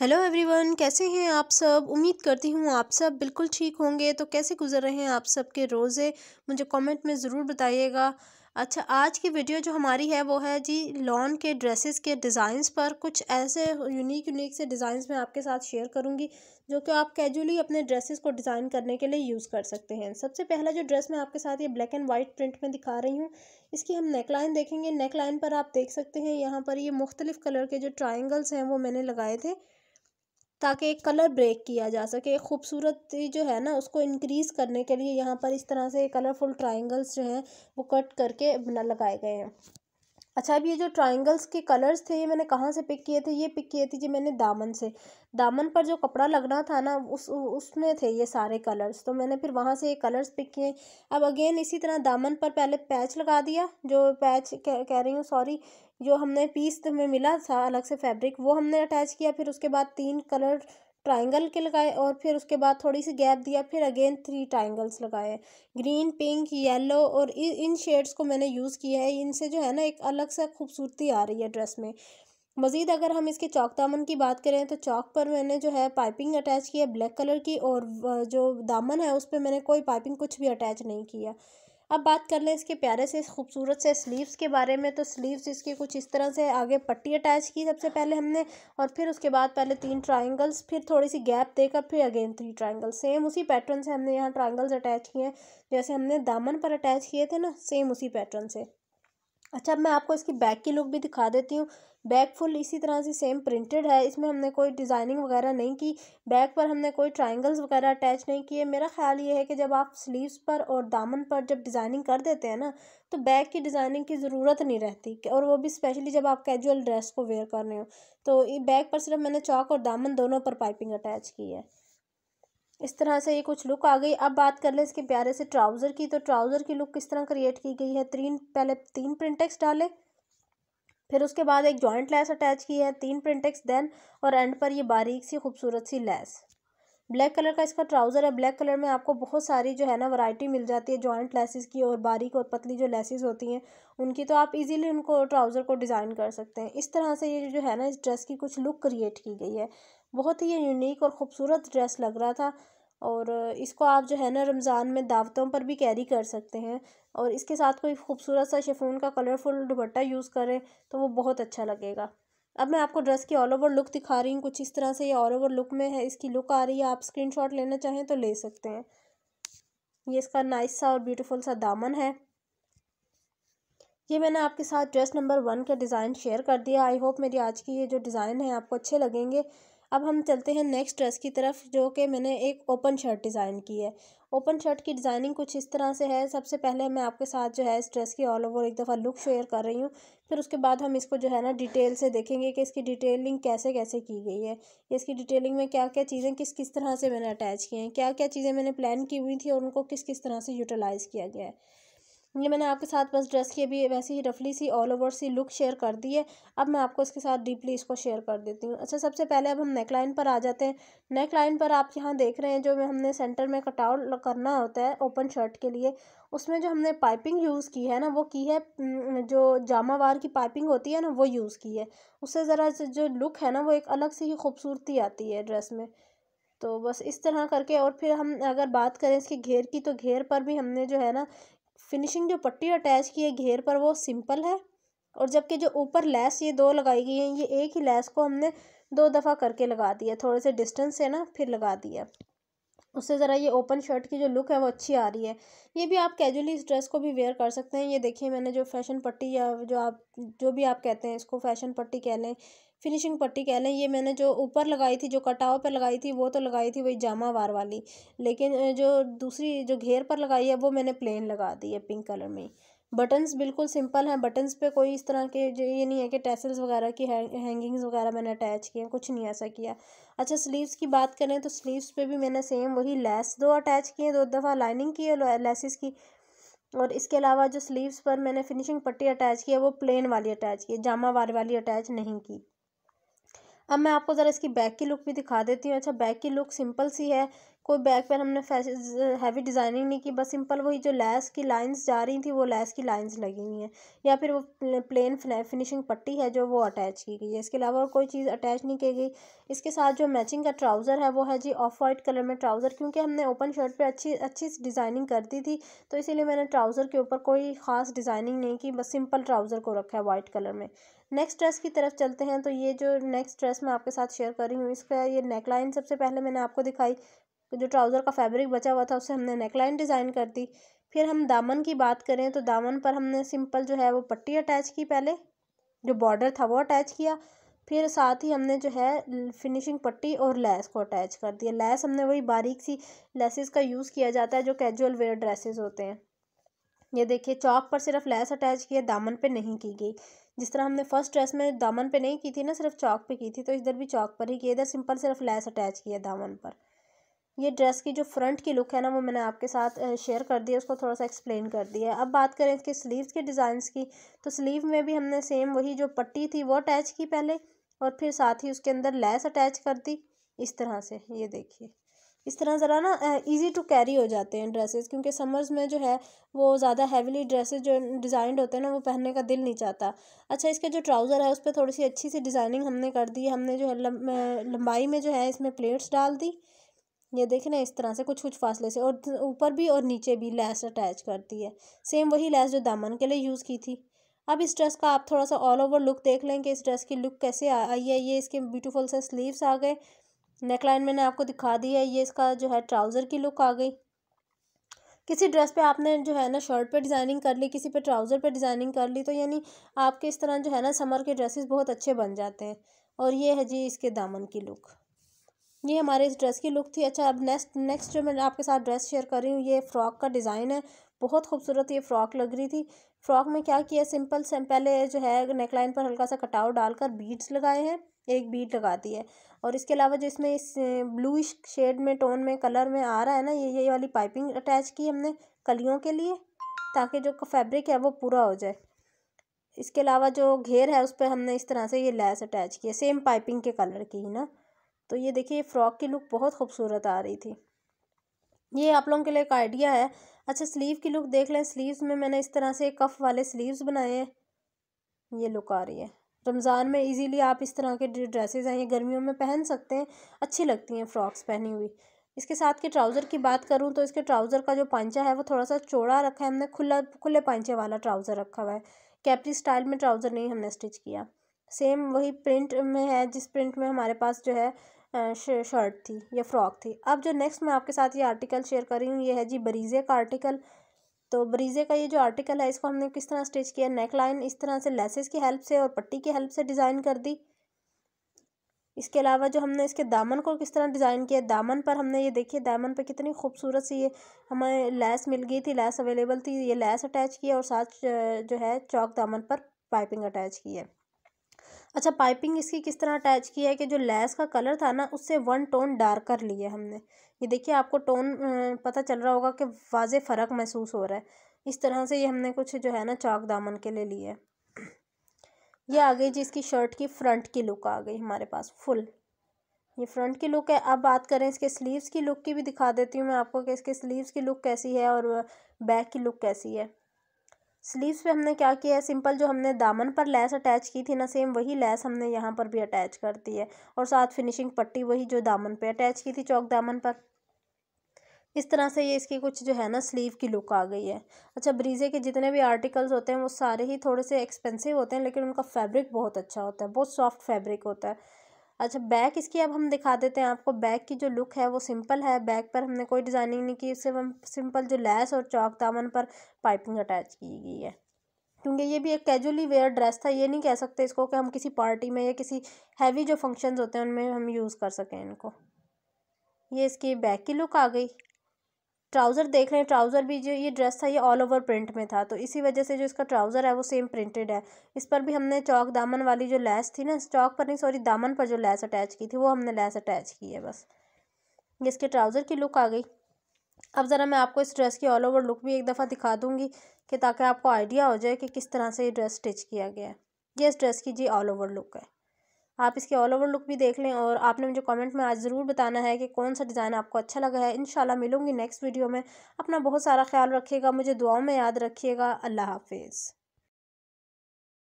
hello everyone कैसे हैं आप सब उम्मीद करती हूँ आप सब बिल्कुल ठीक होंगे तो कैसे गुजर रहे हैं आप सब के रोज़े मुझे कमेंट में ज़रूर बताइएगा अच्छा आज की वीडियो जो हमारी है वो है जी लॉन के ड्रेसेस के डिज़ाइंस पर कुछ ऐसे यूनिक यूनिक से डिज़ाइंस मैं आपके साथ शेयर करूँगी जो कि आप कैजुअली अपने ड्रेसेस को डिज़ाइन करने के लिए यूज़ कर सकते हैं सबसे पहला जो ड्रेस मैं आपके साथ ये ब्लैक एंड वाइट प्रिंट में दिखा रही हूँ इसकी हम नेक लाइन देखेंगे नेक लाइन पर आप देख सकते हैं यहाँ पर ये मुख्तलिफ़ कलर के जो ट्राइंगल्स हैं वो मैंने लगाए थे ताकि एक कलर ब्रेक किया जा सके खूबसूरती जो है ना उसको इंक्रीज़ करने के लिए यहाँ पर इस तरह से कलरफुल ट्राइंगल्स जो हैं वो कट करके बना लगाए गए हैं अच्छा अब ये जो ट्राइंगल्स के कलर्स थे ये मैंने कहाँ से पिक किए थे ये पिक किए थे जी मैंने दामन से दामन पर जो कपड़ा लगना था ना उस उसमें थे ये सारे कलर्स तो मैंने फिर वहाँ से ये कलर्स पिक किए अब अगेन इसी तरह दामन पर पहले पैच लगा दिया जो पैच कह, कह रही हूँ सॉरी जो हमने पीस में मिला था अलग से फैब्रिक वो हमने अटैच किया फिर उसके बाद तीन कलर ट्राइंगल के लगाए और फिर उसके बाद थोड़ी सी गैप दिया फिर अगेन थ्री ट्राइंगल्स लगाए ग्रीन पिंक येलो और इन शेड्स को मैंने यूज़ किया है इनसे जो है ना एक अलग सा खूबसूरती आ रही है ड्रेस में मज़ीद अगर हम इसके चौक दामन की बात करें तो चौक पर मैंने जो है पाइपिंग अटैच की है ब्लैक कलर की और जो दामन है उस पर मैंने कोई पाइपिंग कुछ भी अटैच नहीं किया अब बात कर लें इसके प्यारे से इस खूबसूरत से स्लीव्स के बारे में तो स्लीव्स इसके कुछ इस तरह से आगे पट्टी अटैच की सबसे पहले हमने और फिर उसके बाद पहले तीन ट्राइंगल्स फिर थोड़ी सी गैप देकर फिर अगेन थ्री ट्राइंगल्स सेम उसी पैटर्न से हमने यहाँ ट्राइंगल्स अटैच किए हैं जैसे हमने दामन पर अटैच किए थे ना सेम उसी पैटर्न से अच्छा अब मैं आपको इसकी बैक की लुक भी दिखा देती हूँ बैक फुल इसी तरह से सेम प्रिंटेड है इसमें हमने कोई डिज़ाइनिंग वगैरह नहीं की बैक पर हमने कोई ट्राइंगल्स वगैरह अटैच नहीं किए मेरा ख्याल ये है कि जब आप स्लीव्स पर और दामन पर जब डिज़ाइनिंग कर देते हैं ना तो बैक की डिज़ाइनिंग की ज़रूरत नहीं रहती और वो भी स्पेशली जब आप कैजुअल ड्रेस को वेयर कर रहे हो तो ये बैक पर सिर्फ मैंने चौक और दामन दोनों पर पाइपिंग अटैच की है इस तरह से ये कुछ लुक आ गई अब बात कर लें इसके प्यारे से ट्राउज़र की तो ट्राउज़र की लुक किस तरह क्रिएट की गई है तीन पहले तीन प्रिंटेक्स डाले फिर उसके बाद एक जॉइंट लैस अटैच की है तीन प्रिंटेक्स देन और एंड पर ये बारीक सी खूबसूरत सी लैस ब्लैक कलर का इसका ट्राउज़र है ब्लैक कलर में आपको बहुत सारी जो है ना वैरायटी मिल जाती है जॉइंट लेसिस की और बारीक और पतली जो लेसिस होती हैं उनकी तो आप इजीली उनको ट्राउज़र को डिज़ाइन कर सकते हैं इस तरह से ये जो है ना इस ड्रेस की कुछ लुक क्रिएट की गई है बहुत ही ये यूनिक और ख़ूबसूरत ड्रेस लग रहा था और इसको आप जो है ना रमज़ान में दावतों पर भी कैरी कर सकते हैं और इसके साथ कोई खूबसूरत सा शेफून का कलरफुल दुपट्टा यूज़ करें तो वो बहुत अच्छा लगेगा अब मैं आपको ड्रेस की ऑल ओवर लुक दिखा रही हूँ कुछ इस तरह से ये ऑल ओवर लुक में है इसकी लुक आ रही है आप स्क्रीनशॉट लेना चाहें तो ले सकते हैं ये इसका नाइस सा और ब्यूटीफुल सा दामन है ये मैंने आपके साथ ड्रेस नंबर वन का डिज़ाइन शेयर कर दिया आई होप मेरी आज की ये जो डिज़ाइन है आपको अच्छे लगेंगे अब हम चलते हैं नेक्स्ट ड्रेस की तरफ जो कि मैंने एक ओपन शर्ट डिज़ाइन की है ओपन शर्ट की डिज़ाइनिंग कुछ इस तरह से है सबसे पहले मैं आपके साथ जो है इस ड्रेस की ऑल ओवर एक दफ़ा लुक शेयर कर रही हूँ फिर उसके बाद हम इसको जो है ना डिटेल से देखेंगे कि इसकी डिटेलिंग कैसे कैसे की गई है इसकी डिटेलिंग में क्या क्या चीज़ें किस किस तरह से मैंने अटैच की हैं क्या क्या चीज़ें मैंने प्लान की हुई थी और उनको किस किस तरह से यूटिलाइज़ किया गया है ये मैंने आपके साथ बस ड्रेस की अभी वैसे ही रफली सी ऑल ओवर सी लुक शेयर कर दी है अब मैं आपको इसके साथ डीपली इसको शेयर कर देती हूँ अच्छा सबसे पहले अब हम नेक लाइन पर आ जाते हैं नेक लाइन पर आप यहाँ देख रहे हैं जो हमने सेंटर में कटआउट करना होता है ओपन शर्ट के लिए उसमें जो हमने पाइपिंग यूज़ की है ना वो की है जो जामावार की पाइपिंग होती है ना वो यूज़ की है उससे ज़रा जो लुक है ना वो एक अलग सी ही खूबसूरती आती है ड्रेस में तो बस इस तरह करके और फिर हम अगर बात करें इसके घेर की तो घेर पर भी हमने जो है ना फिनिशिंग जो पट्टी अटैच की है घेर पर वो सिंपल है और जबकि जो ऊपर लैस ये दो लगाई गई है ये एक ही लैस को हमने दो दफ़ा करके लगा दिया थोड़े से डिस्टेंस से ना फिर लगा दिया उससे ज़रा ये ओपन शर्ट की जो लुक है वो अच्छी आ रही है ये भी आप कैजुअली इस ड्रेस को भी वेयर कर सकते हैं ये देखिए मैंने जो फैशन पट्टी या जो आप जो भी आप कहते हैं इसको फैशन पट्टी कह लें फिनिशिंग पट्टी कह लें ये मैंने जो ऊपर लगाई थी जो कटाव पर लगाई थी वो तो लगाई थी वही जामा वार वाली लेकिन जो दूसरी जो घेर पर लगाई है वो मैंने प्लेन लगा दी है पिंक कलर में बटन्स बिल्कुल सिंपल हैं बटन्स पे कोई इस तरह के जो ये नहीं है कि टेसल्स वगैरह की हैंगिंग्स वगैरह मैंने अटैच किए हैं कुछ नहीं ऐसा किया अच्छा स्लीव्स की बात करें तो स्लीव्स पे भी मैंने सेम वही लेस दो अटैच किए दो दफ़ा लाइनिंग की है लेसिस की और इसके अलावा जो स्लीव्स पर मैंने फिनिशिंग पट्टी अटैच की है वो प्लेन वाली अटैच की है जामा वार वाली अटैच नहीं की अब मैं आपको ज़रा इसकी बैक की लुक भी दिखा देती हूँ अच्छा बैक की लुक सिंपल सी है कोई बैक पर हमने हैवी डिज़ाइनिंग नहीं की बस सिंपल वही जो लैस की लाइंस जा रही थी वो लैस की लाइंस लगी हुई हैं या फिर वो प्लेन फिनिशिंग पट्टी है जो वो अटैच की गई है इसके अलावा और कोई चीज़ अटैच नहीं की गई इसके साथ जो मैचिंग का ट्राउज़र है वो है जी ऑफ वाइट कलर में ट्राउज़र क्योंकि हमने ओपन शर्ट पर अच्छी अच्छी डिज़ाइनिंग कर दी थी तो इसीलिए मैंने ट्राउज़र के ऊपर कोई ख़ास डिज़ाइनिंग नहीं की बस सिंपल ट्राउज़र को रखा है वाइट कलर में नेक्स्ट ड्रेस की तरफ चलते हैं तो ये जो नेक्स्ट ड्रेस मैं आपके साथ शेयर कर रही हूँ इसका ये नेकलाइन सबसे पहले मैंने आपको दिखाई तो जो ट्राउज़र का फैब्रिक बचा हुआ था उससे हमने नेकलाइन डिज़ाइन कर दी फिर हम दामन की बात करें तो दामन पर हमने सिंपल जो है वो पट्टी अटैच की पहले जो बॉर्डर था वो अटैच किया फिर साथ ही हमने जो है फिनिशिंग पट्टी और लैस को अटैच कर दिया लैस हमने वही बारीक सी लेसेस का यूज़ किया जाता है जो कैजुअल वेयर ड्रेसेस होते हैं ये देखिए चौक पर सिर्फ लैस अटैच किया दामन पे नहीं की गई जिस तरह हमने फर्स्ट ड्रेस में दामन पे नहीं की थी ना सिर्फ चौक पे की थी तो इधर भी चौक पर ही की इधर सिंपल सिर्फ लैस अटैच किया दामन पर ये ड्रेस की जो फ्रंट की लुक है ना वो मैंने आपके साथ शेयर कर दी है उसको थोड़ा सा एक्सप्लेन कर दिया है अब बात करें इसके स्लीव्स के डिज़ाइंस की तो स्लीव में भी हमने सेम वही जो पट्टी थी वो अटैच की पहले और फिर साथ ही उसके अंदर लैस अटैच कर दी इस तरह से ये देखिए इस तरह ज़रा ना इजी टू कैरी हो जाते हैं ड्रेसेस क्योंकि समर्स में जो है वो ज़्यादा हैवीली ड्रेसेस जो डिज़ाइंड होते हैं ना वो पहनने का दिल नहीं चाहता अच्छा इसके जो ट्राउज़र है उस पर थोड़ी सी अच्छी सी डिज़ाइनिंग हमने कर दी हमने जो है लंबाई में जो है इसमें प्लेट्स डाल दी ये देखें ना इस तरह से कुछ कुछ फासले से और ऊपर भी और नीचे भी लैस अटैच करती है सेम वही लैस जो दामन के लिए यूज़ की थी अब इस ड्रेस का आप थोड़ा सा ऑल ओवर लुक देख लें कि इस ड्रेस की लुक कैसे आई है ये इसके ब्यूटीफुल से स्लीव्स आ गए नेकलाइन मैंने आपको दिखा दी है ये इसका जो है ट्राउज़र की लुक आ गई किसी ड्रेस पे आपने जो है ना शर्ट पे डिज़ाइनिंग कर ली किसी पे ट्राउज़र पे डिज़ाइनिंग कर ली तो यानी आपके इस तरह जो है ना समर के ड्रेसेस बहुत अच्छे बन जाते हैं और ये है जी इसके दामन की लुक ये हमारे इस ड्रेस की लुक थी अच्छा अब नेक्स्ट नेक्स्ट जो मैं आपके साथ ड्रेस शेयर कर रही हूँ ये फ़्रॉक का डिज़ाइन है बहुत खूबसूरत ये फ़्रॉक लग रही थी फ़्रॉक में क्या किया सिंपल से पहले जो है नेकलाइन पर हल्का सा कटाव डालकर बीड्स लगाए हैं एक बीट लगाती है और इसके अलावा जो इसमें इस ब्लूइश शेड में टोन में कलर में आ रहा है ना ये ये वाली पाइपिंग अटैच की हमने कलियों के लिए ताकि जो फैब्रिक है वो पूरा हो जाए इसके अलावा जो घेर है उस पर हमने इस तरह से ये लैस अटैच की है सेम पाइपिंग के कलर की ही ना तो ये देखिए फ़्रॉक की लुक बहुत खूबसूरत आ रही थी ये आप लोगों के लिए एक आइडिया है अच्छा स्लीव की लुक देख लें स्लीव्स में मैंने इस तरह से कफ़ वाले स्लीव्स बनाए हैं ये लुक आ रही है रमज़ान में इजीली आप इस तरह के ड्रेसेस हैं ये गर्मियों में पहन सकते हैं अच्छी लगती हैं फ्रॉक्स पहनी हुई इसके साथ के ट्राउज़र की बात करूँ तो इसके ट्राउज़र का जो पांचा है वो थोड़ा सा चौड़ा रखा है हमने खुला खुले पांचे वाला ट्राउज़र रखा हुआ है कैपरी स्टाइल में ट्राउज़र नहीं हमने स्टिच किया सेम वही प्रिंट में है जिस प्रिंट में हमारे पास जो है शर्ट थी या फ्रॉक थी अब जो नेक्स्ट मैं आपके साथ ये आर्टिकल शेयर कर रही हूँ ये है जी बरीज़े का आर्टिकल तो ब्रीजे का ये जो आर्टिकल है इसको हमने किस तरह स्टिच किया नेक लाइन इस तरह से लेसेस की हेल्प से और पट्टी की हेल्प से डिज़ाइन कर दी इसके अलावा जो हमने इसके दामन को किस तरह डिज़ाइन किया दामन पर हमने ये देखिए दामन पर कितनी खूबसूरत सी ये हमें लैस मिल गई थी लैस अवेलेबल थी ये लैस अटैच की और साथ जो है चौक दामन पर पाइपिंग अटैच की है अच्छा पाइपिंग इसकी किस तरह अटैच की है कि जो लैस का कलर था ना उससे वन टोन डार्क कर लिया हमने ये देखिए आपको टोन पता चल रहा होगा कि वाज फ़र्क महसूस हो रहा है इस तरह से ये हमने कुछ जो है ना चाक दामन के लिए लिया है ये आ गई जी इसकी शर्ट की फ्रंट की लुक आ गई हमारे पास फुल ये फ्रंट की लुक है अब बात करें इसके स्लीव्स की लुक की भी दिखा देती हूँ मैं आपको कि इसके स्लीव्स की लुक कैसी है और बैक की लुक कैसी है स्लीव्स पे हमने क्या किया है सिंपल जो हमने दामन पर लैस अटैच की थी ना सेम वही लैस हमने यहाँ पर भी अटैच कर दी है और साथ फिनिशिंग पट्टी वही जो दामन पे अटैच की थी चौक दामन पर इस तरह से ये इसकी कुछ जो है ना स्लीव की लुक आ गई है अच्छा ब्रीजे के जितने भी आर्टिकल्स होते हैं वो सारे ही थोड़े से एक्सपेंसिव होते हैं लेकिन उनका फैब्रिक बहुत अच्छा होता है बहुत सॉफ्ट फैब्रिक होता है अच्छा बैक इसकी अब हम दिखा देते हैं आपको बैक की जो लुक है वो सिंपल है बैक पर हमने कोई डिज़ाइनिंग नहीं की सिर्फ हम सिंपल जो लैस और चौक दामन पर पाइपिंग अटैच की गई है क्योंकि ये भी एक कैजुअली वेयर ड्रेस था ये नहीं कह सकते इसको कि हम किसी पार्टी में या किसी हैवी जो फंक्शंस होते हैं उनमें हम यूज़ कर सकें इनको ये इसकी बैक की लुक आ गई ट्राउज़र देख रहे हैं ट्राउज़र भी जो ये ड्रेस था ये ऑल ओवर प्रिंट में था तो इसी वजह से जो इसका ट्राउज़र है वो सेम प्रिंटेड है इस पर भी हमने चौक दामन वाली जो लैस थी ना चौक पर नहीं सॉरी दामन पर जो लैस अटैच की थी वो हमने लैस अटैच की है बस ये इसके ट्राउज़र की लुक आ गई अब ज़रा मैं आपको इस ड्रेस की ऑल ओवर लुक भी एक दफ़ा दिखा दूँगी कि ताकि आपको आइडिया हो जाए कि किस तरह से ये ड्रेस स्टिच किया गया है ये इस ड्रेस की जी ऑल ओवर लुक है आप इसके ऑल ओवर लुक भी देख लें और आपने मुझे कमेंट में आज ज़रूर बताना है कि कौन सा डिज़ाइन आपको अच्छा लगा है इन मिलूंगी नेक्स्ट वीडियो में अपना बहुत सारा ख्याल रखिएगा मुझे दुआओं में याद रखिएगा अल्लाह हाफिज़